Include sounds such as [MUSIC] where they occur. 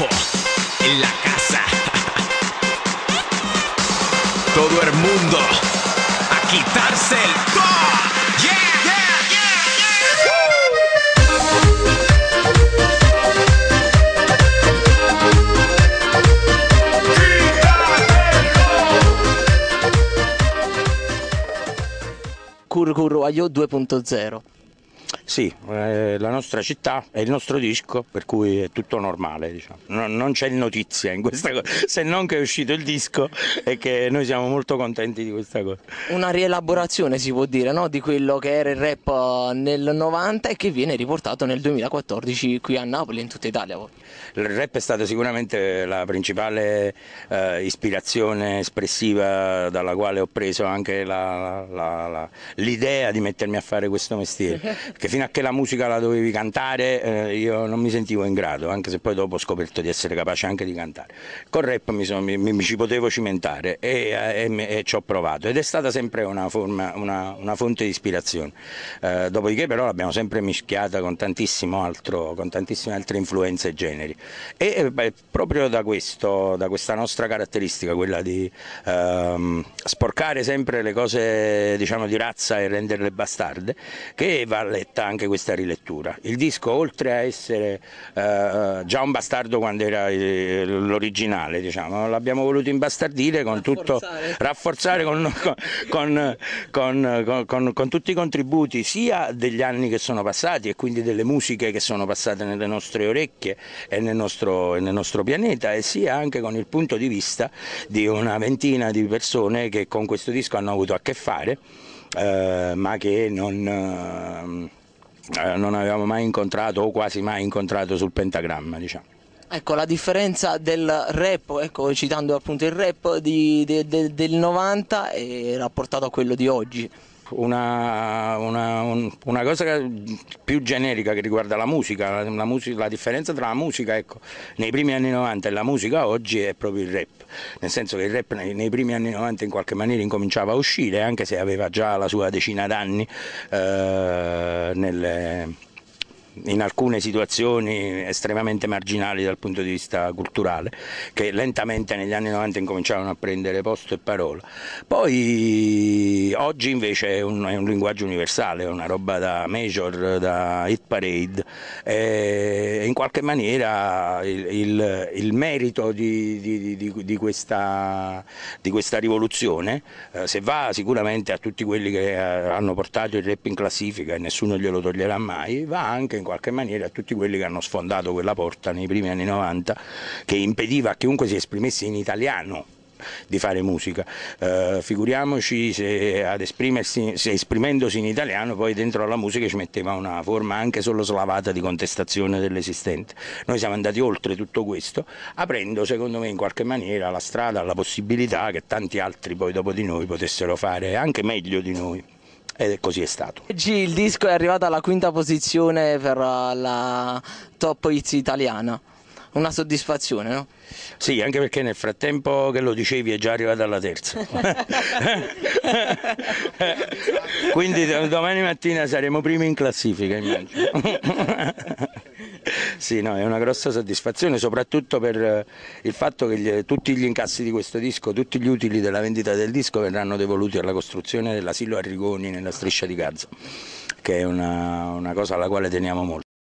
en la casa. Todo el mundo a quitarse el top. Yeah, yeah, yeah, 2.0 Sì, eh, la nostra città è il nostro disco, per cui è tutto normale. Diciamo. No, non c'è notizia in questa cosa, se non che è uscito il disco e che noi siamo molto contenti di questa cosa. Una rielaborazione si può dire no? di quello che era il rap eh, nel 90 e che viene riportato nel 2014 qui a Napoli e in tutta Italia. Il rap è stata sicuramente la principale eh, ispirazione espressiva dalla quale ho preso anche l'idea di mettermi a fare questo mestiere. [LAUGHS] che fino a che la musica la dovevi cantare eh, io non mi sentivo in grado, anche se poi dopo ho scoperto di essere capace anche di cantare. Col rap mi, sono, mi, mi ci potevo cimentare e, eh, e, e, e, ci ho provato ed è stata sempre una, forma, una, una fonte di ispirazione. Eh, dopodiché però l'abbiamo sempre mischiata con, altro, con tantissime altre influenze e generi. E eh, beh, proprio da, questo, da questa nostra caratteristica, quella di ehm, sporcare sempre le cose diciamo, di razza e renderle bastarde, che vale aspetta anche questa rilettura. Il disco oltre a essere eh, eh, già un bastardo quando era eh, l'originale, diciamo, l'abbiamo voluto imbastardire con rafforzare. tutto, rafforzare [LAUGHS] con, con, con, con, tutti i contributi sia degli anni che sono passati e quindi delle musiche che sono passate nelle nostre orecchie e nel nostro, nel nostro pianeta e sia anche con il punto di vista di una ventina di persone che con questo disco hanno avuto a che fare eh, ma che non, eh, eh, non, avevamo mai incontrato o quasi mai incontrato sul pentagramma. Diciamo. Ecco, la differenza del rap, ecco, citando appunto il rap di, de, de, del 90 è eh, rapportato a quello di oggi una, una, un, una cosa più generica che riguarda la musica, la, musica, la differenza tra la musica ecco, nei primi anni 90 e la musica oggi è proprio il rap, nel senso che il rap nei, nei primi anni 90 in qualche maniera incominciava a uscire, anche se aveva già la sua decina d'anni eh, nelle in alcune situazioni estremamente marginali dal punto di vista culturale, che lentamente negli anni 90 incominciarono a prendere posto e parola. Poi oggi invece è un, è un linguaggio universale, è una roba da major, da hit parade, e in qualche maniera il, il, il merito di, di, di, di, questa, di questa rivoluzione eh, se va sicuramente a tutti quelli che eh, hanno portato il rap in classifica e nessuno glielo toglierà mai, va anche in in qualche maniera a tutti quelli che hanno sfondato quella porta nei primi anni 90 che impediva a chiunque si esprimesse in italiano di fare musica. Uh, figuriamoci se, ad esprimersi, se esprimendosi in italiano poi dentro alla musica ci metteva una forma anche solo slavata di contestazione dell'esistente. Noi siamo andati oltre tutto questo, aprendo secondo me in qualche maniera la strada alla possibilità che tanti altri poi dopo di noi potessero fare anche meglio di noi. E così è stato. Oggi il disco è arrivato alla quinta posizione per uh, la top hits italiana. Una soddisfazione, no? Sì, anche perché nel frattempo che lo dicevi è già arrivata alla terza. [LAUGHS] Quindi domani mattina saremo primi in classifica, immagino. [LAUGHS] Sì, no, è una grossa soddisfazione, soprattutto per eh, il fatto che gli, tutti gli incassi di questo disco, tutti gli utili della vendita del disco verranno devoluti alla costruzione dell'asilo Arrigoni nella striscia di Gaza, che è una, una cosa alla quale teniamo molto.